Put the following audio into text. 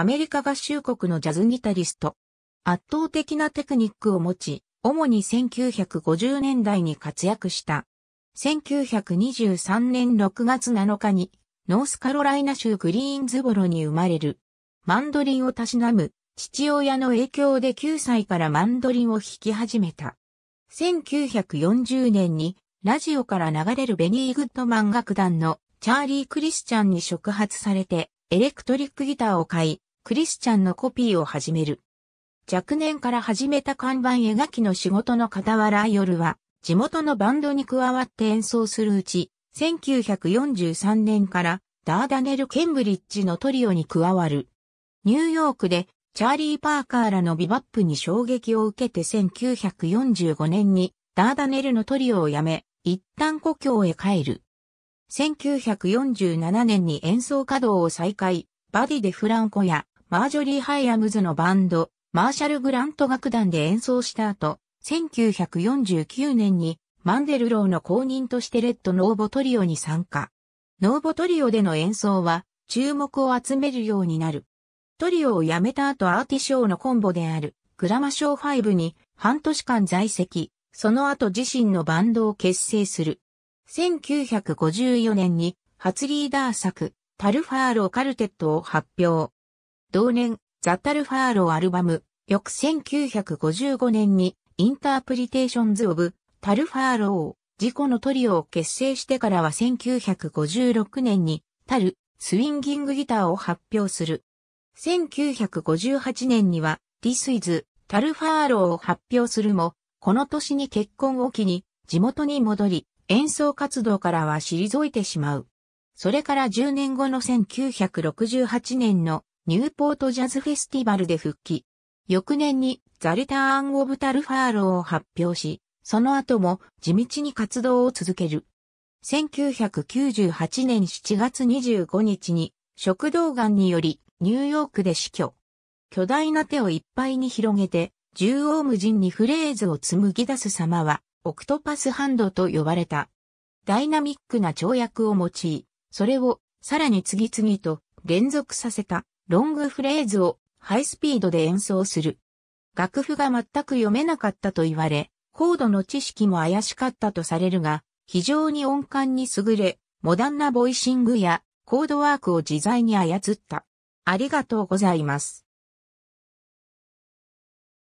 アメリカ合衆国のジャズギタリスト。圧倒的なテクニックを持ち、主に1950年代に活躍した。1923年6月7日に、ノースカロライナ州グリーンズボロに生まれる。マンドリンをたしなむ、父親の影響で9歳からマンドリンを弾き始めた。1940年に、ラジオから流れるベニー・グッドマン楽団のチャーリー・クリスチャンに触発されて、エレクトリックギターを買い、クリスチャンのコピーを始める。若年から始めた看板絵描きの仕事の傍ら夜は、地元のバンドに加わって演奏するうち、1943年からダーダネル・ケンブリッジのトリオに加わる。ニューヨークでチャーリー・パーカーらのビバップに衝撃を受けて1945年にダーダネルのトリオを辞め、一旦故郷へ帰る。1947年に演奏稼働を再開、バディ・デ・フランコやマージョリー・ハイアムズのバンド、マーシャル・グラント楽団で演奏した後、1949年にマンデルローの公認としてレッド・ノーボトリオに参加。ノーボトリオでの演奏は注目を集めるようになる。トリオを辞めた後アーティショーのコンボであるグラマショー5に半年間在籍、その後自身のバンドを結成する。1954年に初リーダー作タルファーローカルテットを発表。同年、ザ・タルファーロアルバム、翌1955年に、インタープリテーションズ・オブ・タルファーロー、事故のトリオを結成してからは1956年に、タル、スウィンギングギターを発表する。1958年には、ディスイズ・タルファーローを発表するも、この年に結婚を機に、地元に戻り、演奏活動からは退いてしまう。それから10年後の1968年のニューポートジャズフェスティバルで復帰。翌年にザ・レター・アン・オブ・タルファーローを発表し、その後も地道に活動を続ける。1998年7月25日に食道癌によりニューヨークで死去。巨大な手をいっぱいに広げて縦横無尽にフレーズを紡ぎ出す様はオクトパスハンドと呼ばれた。ダイナミックな跳躍を用い、それをさらに次々と連続させたロングフレーズをハイスピードで演奏する。楽譜が全く読めなかったと言われ、コードの知識も怪しかったとされるが、非常に音感に優れ、モダンなボイシングやコードワークを自在に操った。ありがとうございます。